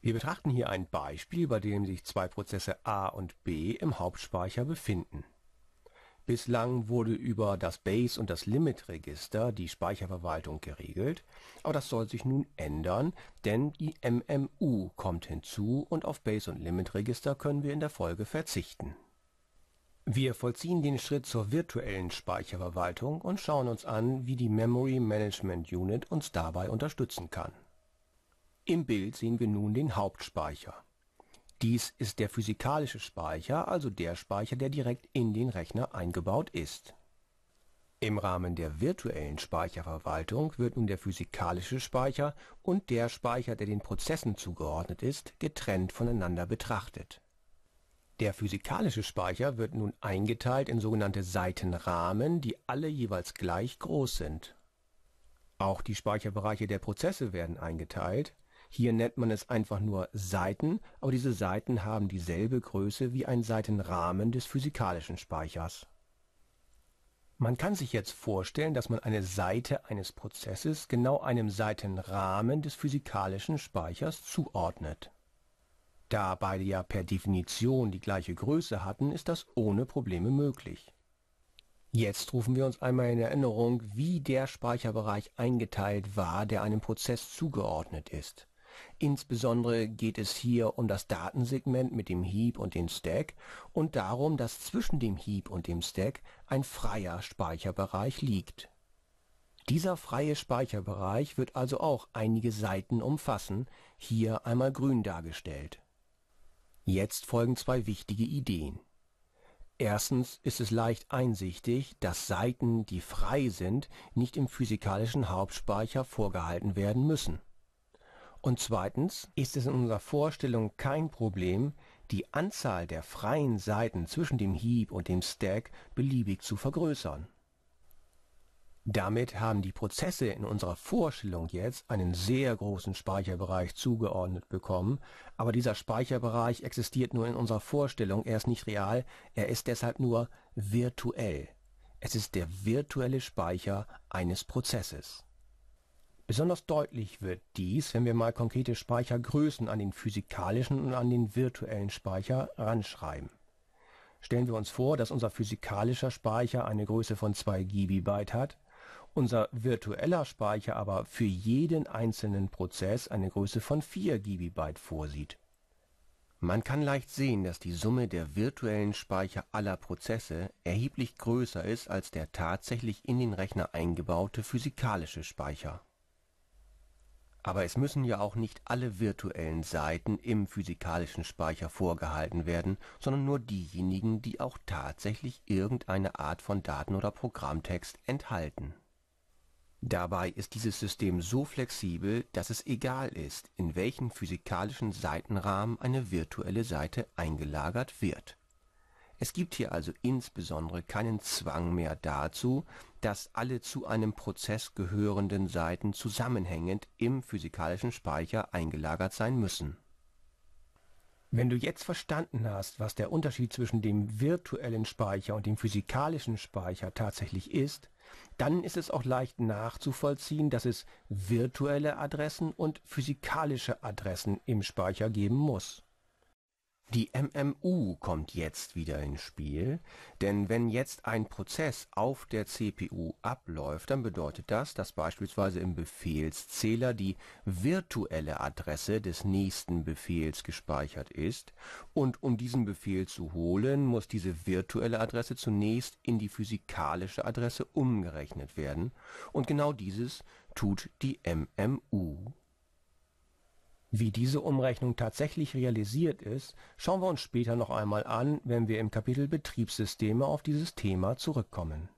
Wir betrachten hier ein Beispiel, bei dem sich zwei Prozesse A und B im Hauptspeicher befinden. Bislang wurde über das Base- und das Limit-Register die Speicherverwaltung geregelt, aber das soll sich nun ändern, denn die MMU kommt hinzu und auf Base- und Limit-Register können wir in der Folge verzichten. Wir vollziehen den Schritt zur virtuellen Speicherverwaltung und schauen uns an, wie die Memory Management Unit uns dabei unterstützen kann im Bild sehen wir nun den Hauptspeicher. Dies ist der physikalische Speicher, also der Speicher, der direkt in den Rechner eingebaut ist. Im Rahmen der virtuellen Speicherverwaltung wird nun der physikalische Speicher und der Speicher, der den Prozessen zugeordnet ist, getrennt voneinander betrachtet. Der physikalische Speicher wird nun eingeteilt in sogenannte Seitenrahmen, die alle jeweils gleich groß sind. Auch die Speicherbereiche der Prozesse werden eingeteilt hier nennt man es einfach nur Seiten, aber diese Seiten haben dieselbe Größe wie ein Seitenrahmen des physikalischen Speichers. Man kann sich jetzt vorstellen, dass man eine Seite eines Prozesses genau einem Seitenrahmen des physikalischen Speichers zuordnet. Da beide ja per Definition die gleiche Größe hatten, ist das ohne Probleme möglich. Jetzt rufen wir uns einmal in Erinnerung, wie der Speicherbereich eingeteilt war, der einem Prozess zugeordnet ist. Insbesondere geht es hier um das Datensegment mit dem Heap und dem Stack und darum, dass zwischen dem Heap und dem Stack ein freier Speicherbereich liegt. Dieser freie Speicherbereich wird also auch einige Seiten umfassen, hier einmal grün dargestellt. Jetzt folgen zwei wichtige Ideen. Erstens ist es leicht einsichtig, dass Seiten, die frei sind, nicht im physikalischen Hauptspeicher vorgehalten werden müssen. Und zweitens ist es in unserer Vorstellung kein Problem, die Anzahl der freien Seiten zwischen dem Heap und dem Stack beliebig zu vergrößern. Damit haben die Prozesse in unserer Vorstellung jetzt einen sehr großen Speicherbereich zugeordnet bekommen, aber dieser Speicherbereich existiert nur in unserer Vorstellung, er ist nicht real, er ist deshalb nur virtuell. Es ist der virtuelle Speicher eines Prozesses Besonders deutlich wird dies, wenn wir mal konkrete Speichergrößen an den physikalischen und an den virtuellen Speicher ranschreiben. Stellen wir uns vor, dass unser physikalischer Speicher eine Größe von 2 GB hat, unser virtueller Speicher aber für jeden einzelnen Prozess eine Größe von 4 GB vorsieht. Man kann leicht sehen, dass die Summe der virtuellen Speicher aller Prozesse erheblich größer ist als der tatsächlich in den Rechner eingebaute physikalische Speicher aber es müssen ja auch nicht alle virtuellen Seiten im physikalischen Speicher vorgehalten werden, sondern nur diejenigen, die auch tatsächlich irgendeine Art von Daten oder Programmtext enthalten. Dabei ist dieses System so flexibel, dass es egal ist, in welchen physikalischen Seitenrahmen eine virtuelle Seite eingelagert wird es gibt hier also insbesondere keinen Zwang mehr dazu, dass alle zu einem Prozess gehörenden Seiten zusammenhängend im physikalischen Speicher eingelagert sein müssen. Wenn du jetzt verstanden hast, was der Unterschied zwischen dem virtuellen Speicher und dem physikalischen Speicher tatsächlich ist, dann ist es auch leicht nachzuvollziehen, dass es virtuelle Adressen und physikalische Adressen im Speicher geben muss. Die MMU kommt jetzt wieder ins Spiel, denn wenn jetzt ein Prozess auf der CPU abläuft, dann bedeutet das, dass beispielsweise im Befehlszähler die virtuelle Adresse des nächsten Befehls gespeichert ist und um diesen Befehl zu holen, muss diese virtuelle Adresse zunächst in die physikalische Adresse umgerechnet werden und genau dieses tut die MMU wie diese Umrechnung tatsächlich realisiert ist, schauen wir uns später noch einmal an, wenn wir im Kapitel Betriebssysteme auf dieses Thema zurückkommen